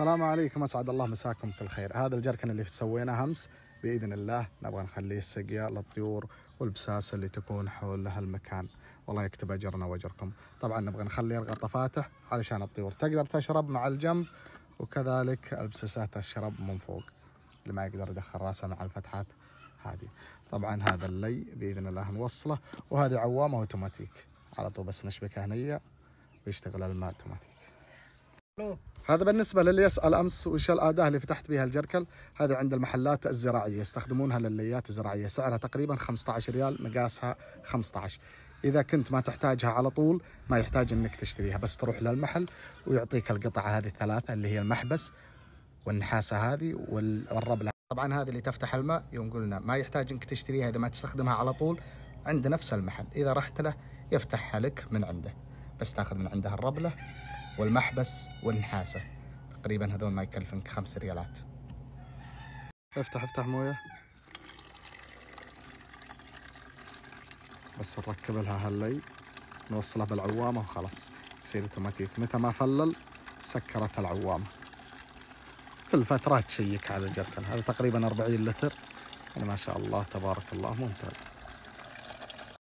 السلام عليكم اسعد الله مساكم كل خير هذا الجركن اللي سويناه امس باذن الله نبغى نخليه سقيا للطيور والبساس اللي تكون حول هالمكان والله يكتب اجرنا واجركم طبعا نبغى نخلي الغطا فاتح علشان الطيور تقدر تشرب مع الجنب وكذلك البساسات تشرب من فوق اللي ما يقدر يدخل راسه مع الفتحات هذه طبعا هذا اللي باذن الله نوصله وهذه عوامه اوتوماتيك على طول بس نشبكه هنيه ويشتغل الماء اوتوماتيك هذا بالنسبة للي يسأل أمس وش الأداة اللي فتحت بها الجركل هذه عند المحلات الزراعية يستخدمونها للليات الزراعية سعرها تقريبا 15 ريال مقاسها 15 إذا كنت ما تحتاجها على طول ما يحتاج أنك تشتريها بس تروح للمحل ويعطيك القطعة هذه الثلاثة اللي هي المحبس والنحاسة هذه والربلة طبعا هذه اللي تفتح الماء يوم قلنا ما يحتاج أنك تشتريها إذا ما تستخدمها على طول عند نفس المحل إذا رحت له يفتحها لك من عنده بس تاخذ من عنده الربلة والمحبس والنحاسة تقريبا هذول ما يكلفنك خمس ريالات افتح افتح مويه بس نركب لها هاللي نوصله بالعوامة وخلاص يصير اوتوماتيك متى ما فلل سكرت العوامة كل فترة تشيك على الجركن هذا تقريبا 40 لتر يعني ما شاء الله تبارك الله ممتاز